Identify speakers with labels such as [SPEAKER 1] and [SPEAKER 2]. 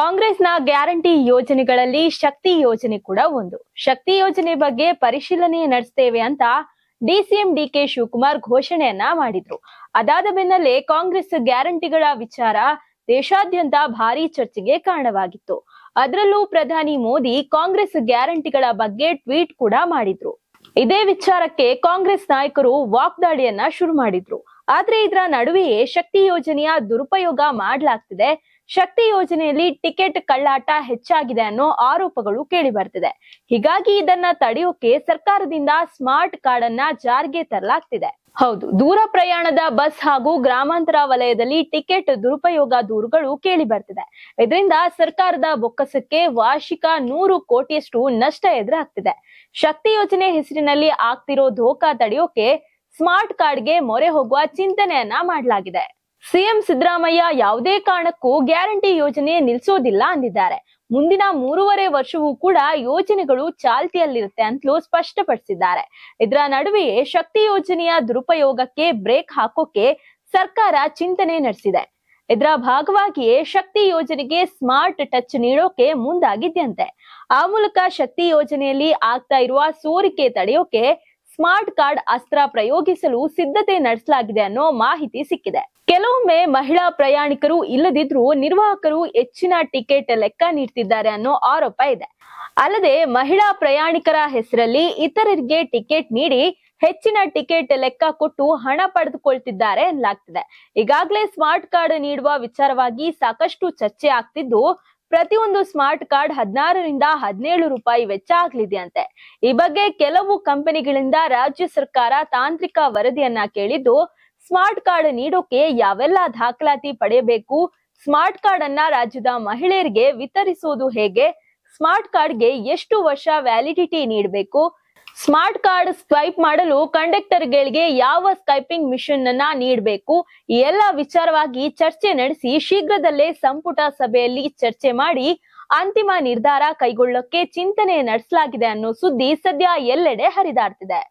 [SPEAKER 1] ಕಾಂಗ್ರೆಸ್ನ ಗ್ಯಾರಂಟಿ ಯೋಜನೆಗಳಲ್ಲಿ ಶಕ್ತಿ ಯೋಜನೆ ಕೂಡ ಒಂದು ಶಕ್ತಿ ಯೋಜನೆ ಬಗ್ಗೆ ಪರಿಶೀಲನೆ ನಡೆಸ್ತೇವೆ ಅಂತ ಡಿಸಿಎಂ ಕೆ ಶಿವಕುಮಾರ್ ಘೋಷಣೆಯನ್ನ ಮಾಡಿದ್ರು ಅದಾದ ಬೆನ್ನಲ್ಲೇ ಕಾಂಗ್ರೆಸ್ ಗ್ಯಾರಂಟಿಗಳ ವಿಚಾರ ದೇಶಾದ್ಯಂತ ಭಾರಿ ಚರ್ಚೆಗೆ ಕಾರಣವಾಗಿತ್ತು ಅದರಲ್ಲೂ ಪ್ರಧಾನಿ ಮೋದಿ ಕಾಂಗ್ರೆಸ್ ಗ್ಯಾರಂಟಿಗಳ ಬಗ್ಗೆ ಟ್ವೀಟ್ ಕೂಡ ಮಾಡಿದ್ರು ಇದೇ ವಿಚಾರಕ್ಕೆ ಕಾಂಗ್ರೆಸ್ ನಾಯಕರು ವಾಗ್ದಾಳಿಯನ್ನ ಶುರು ಮಾಡಿದ್ರು ಆದ್ರೆ ಇದರ ನಡುವೆಯೇ ಶಕ್ತಿ ಯೋಜನೆಯ ದುರುಪಯೋಗ ಮಾಡಲಾಗ್ತಿದೆ ಶಕ್ತಿ ಯೋಜನೆಯಲ್ಲಿ ಟಿಕೆಟ್ ಕಳ್ಳಾಟ ಹೆಚ್ಚಾಗಿದೆ ಅನ್ನೋ ಆರೋಪಗಳು ಕೇಳಿ ಬರ್ತಿದೆ ಹೀಗಾಗಿ ಇದನ್ನ ತಡೆಯೋಕೆ ಸರ್ಕಾರದಿಂದ ಸ್ಮಾರ್ಟ್ ಕಾರ್ಡ್ ಅನ್ನ ಜಾರಿಗೆ ತರಲಾಗ್ತಿದೆ ಹೌದು ದೂರ ಪ್ರಯಾಣದ ಬಸ್ ಹಾಗೂ ಗ್ರಾಮಾಂತರ ವಲಯದಲ್ಲಿ ಟಿಕೆಟ್ ದುರುಪಯೋಗ ದೂರುಗಳು ಕೇಳಿ ಬರ್ತಿದೆ ಇದರಿಂದ ಸರ್ಕಾರದ ಬೊಕ್ಕಸಕ್ಕೆ ವಾರ್ಷಿಕ ನೂರು ಕೋಟಿಯಷ್ಟು ನಷ್ಟ ಎದುರಾಗ್ತಿದೆ ಶಕ್ತಿ ಯೋಜನೆ ಹೆಸರಿನಲ್ಲಿ ಆಗ್ತಿರೋ ಧೋಕಾ ತಡೆಯೋಕೆ ಸ್ಮಾರ್ಟ್ ಕಾರ್ಡ್ಗೆ ಮೊರೆ ಹೋಗುವ ಚಿಂತನೆಯನ್ನ ಮಾಡಲಾಗಿದೆ ಸಿಎಂ ಸಿದ್ದರಾಮಯ್ಯ ಯಾವುದೇ ಕಾರಣಕ್ಕೂ ಗ್ಯಾರಂಟಿ ಯೋಜನೆ ನಿಲ್ಲಿಸೋದಿಲ್ಲ ಅಂದಿದ್ದಾರೆ ಮುಂದಿನ ಮೂರುವರೆ ವರ್ಷವೂ ಕೂಡ ಯೋಜನೆಗಳು ಚಾಲ್ತಿಯಲ್ಲಿರುತ್ತೆ ಅಂತಲೂ ಸ್ಪಷ್ಟಪಡಿಸಿದ್ದಾರೆ ಇದರ ನಡುವೆಯೇ ಶಕ್ತಿ ಯೋಜನೆಯ ದುರುಪಯೋಗಕ್ಕೆ ಬ್ರೇಕ್ ಹಾಕೋಕೆ ಸರ್ಕಾರ ಚಿಂತನೆ ನಡೆಸಿದೆ ಇದರ ಭಾಗವಾಗಿಯೇ ಶಕ್ತಿ ಯೋಜನೆಗೆ ಸ್ಮಾರ್ಟ್ ಟಚ್ ನೀಡೋಕೆ ಮುಂದಾಗಿದ್ಯಂತೆ ಆ ಮೂಲಕ ಶಕ್ತಿ ಯೋಜನೆಯಲ್ಲಿ ಆಗ್ತಾ ಇರುವ ಸೋರಿಕೆ ತಡೆಯೋಕೆ ಸ್ಮಾರ್ಟ್ ಕಾರ್ಡ್ ಅಸ್ತ್ರ ಪ್ರಯೋಗಿಸಲು ಸಿದ್ಧತೆ ನಡೆಸಲಾಗಿದೆ ಅನ್ನೋ ಮಾಹಿತಿ ಸಿಕ್ಕಿದೆ ಕೆಲವೊಮ್ಮೆ ಮಹಿಳಾ ಪ್ರಯಾಣಿಕರು ಇಲ್ಲದಿದ್ರೂ ನಿರ್ವಾಹಕರು ಹೆಚ್ಚಿನ ಟಿಕೆಟ್ ಲೆಕ್ಕ ನೀಡ್ತಿದ್ದಾರೆ ಅನ್ನೋ ಆರೋಪ ಇದೆ ಅಲ್ಲದೆ ಮಹಿಳಾ ಪ್ರಯಾಣಿಕರ ಹೆಸರಲ್ಲಿ ಇತರರಿಗೆ ಟಿಕೆಟ್ ನೀಡಿ ಹೆಚ್ಚಿನ ಟಿಕೆಟ್ ಲೆಕ್ಕ ಕೊಟ್ಟು ಹಣ ಪಡೆದುಕೊಳ್ತಿದ್ದಾರೆ ಎನ್ನಲಾಗ್ತಿದೆ ಈಗಾಗಲೇ ಸ್ಮಾರ್ಟ್ ಕಾರ್ಡ್ ನೀಡುವ ವಿಚಾರವಾಗಿ ಸಾಕಷ್ಟು ಚರ್ಚೆ ಆಗ್ತಿದ್ದು ಪ್ರತಿಯೊಂದು ಸ್ಮಾರ್ಟ್ ಕಾರ್ಡ್ ಹದಿನಾರರಿಂದ ಹದಿನೇಳು ರೂಪಾಯಿ ವೆಚ್ಚ ಅಂತೆ ಈ ಬಗ್ಗೆ ಕೆಲವು ಕಂಪನಿಗಳಿಂದ ರಾಜ್ಯ ಸರ್ಕಾರ ತಾಂತ್ರಿಕ ವರದಿಯನ್ನ ಕೇಳಿದ್ದು ಸ್ಮಾರ್ಟ್ ಕಾರ್ಡ್ ನೀಡೋಕೆ ಯಾವೆಲ್ಲ ದಾಖಲಾತಿ ಪಡೆಯಬೇಕು ಸ್ಮಾರ್ಟ್ ಕಾರ್ಡ್ ಅನ್ನ ರಾಜ್ಯದ ಮಹಿಳೆಯರಿಗೆ ವಿತರಿಸುವುದು ಹೇಗೆ ಸ್ಮಾರ್ಟ್ ಕಾರ್ಡ್ಗೆ ಎಷ್ಟು ವರ್ಷ ವ್ಯಾಲಿಡಿಟಿ ನೀಡಬೇಕು ಸ್ಮಾರ್ಟ್ ಕಾರ್ಡ್ ಸ್ವೈಪ್ ಮಾಡಲು ಕಂಡಕ್ಟರ್ ಗಳಿಗೆ ಯಾವ ಸ್ಕೈಪಿಂಗ್ ಮಿಷನ್ ಅನ್ನ ನೀಡಬೇಕು ಎಲ್ಲ ವಿಚಾರವಾಗಿ ಚರ್ಚೆ ನಡೆಸಿ ಶೀಘ್ರದಲ್ಲೇ ಸಂಪುಟ ಸಭೆಯಲ್ಲಿ ಚರ್ಚೆ ಮಾಡಿ ಅಂತಿಮ ನಿರ್ಧಾರ ಕೈಗೊಳ್ಳಕ್ಕೆ ಚಿಂತನೆ ನಡೆಸಲಾಗಿದೆ ಅನ್ನೋ ಸುದ್ದಿ ಸದ್ಯ ಎಲ್ಲೆಡೆ ಹರಿದಾಡ್ತಿದೆ